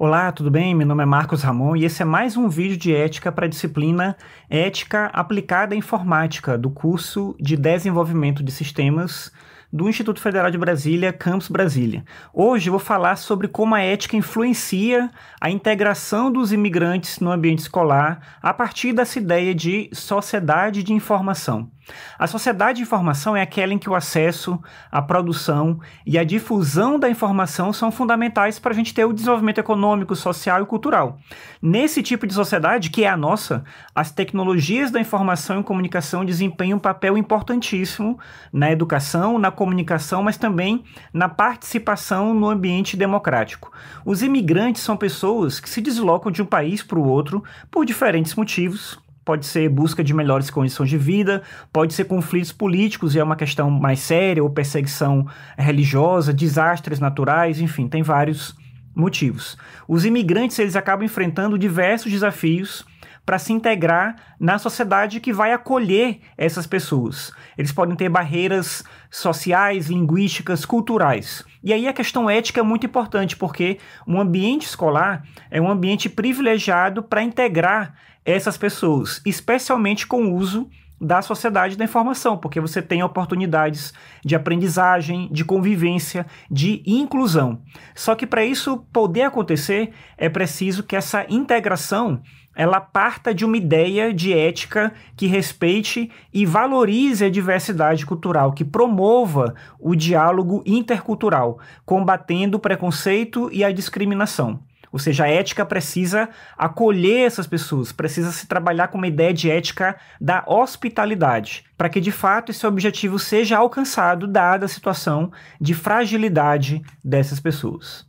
Olá, tudo bem? Meu nome é Marcos Ramon e esse é mais um vídeo de ética para a disciplina Ética Aplicada à Informática do curso de Desenvolvimento de Sistemas do Instituto Federal de Brasília, Campus Brasília. Hoje eu vou falar sobre como a ética influencia a integração dos imigrantes no ambiente escolar a partir dessa ideia de sociedade de informação. A sociedade de informação é aquela em que o acesso, a produção e a difusão da informação são fundamentais para a gente ter o desenvolvimento econômico, social e cultural. Nesse tipo de sociedade, que é a nossa, as tecnologias da informação e comunicação desempenham um papel importantíssimo na educação, na comunicação, mas também na participação no ambiente democrático. Os imigrantes são pessoas que se deslocam de um país para o outro por diferentes motivos pode ser busca de melhores condições de vida, pode ser conflitos políticos e é uma questão mais séria, ou perseguição religiosa, desastres naturais, enfim, tem vários motivos. Os imigrantes eles acabam enfrentando diversos desafios para se integrar na sociedade que vai acolher essas pessoas. Eles podem ter barreiras sociais, linguísticas, culturais. E aí a questão ética é muito importante, porque um ambiente escolar é um ambiente privilegiado para integrar essas pessoas, especialmente com o uso da sociedade da informação, porque você tem oportunidades de aprendizagem, de convivência, de inclusão. Só que para isso poder acontecer, é preciso que essa integração ela parta de uma ideia de ética que respeite e valorize a diversidade cultural, que promova o diálogo intercultural, combatendo o preconceito e a discriminação. Ou seja, a ética precisa acolher essas pessoas, precisa se trabalhar com uma ideia de ética da hospitalidade, para que de fato esse objetivo seja alcançado, dada a situação de fragilidade dessas pessoas.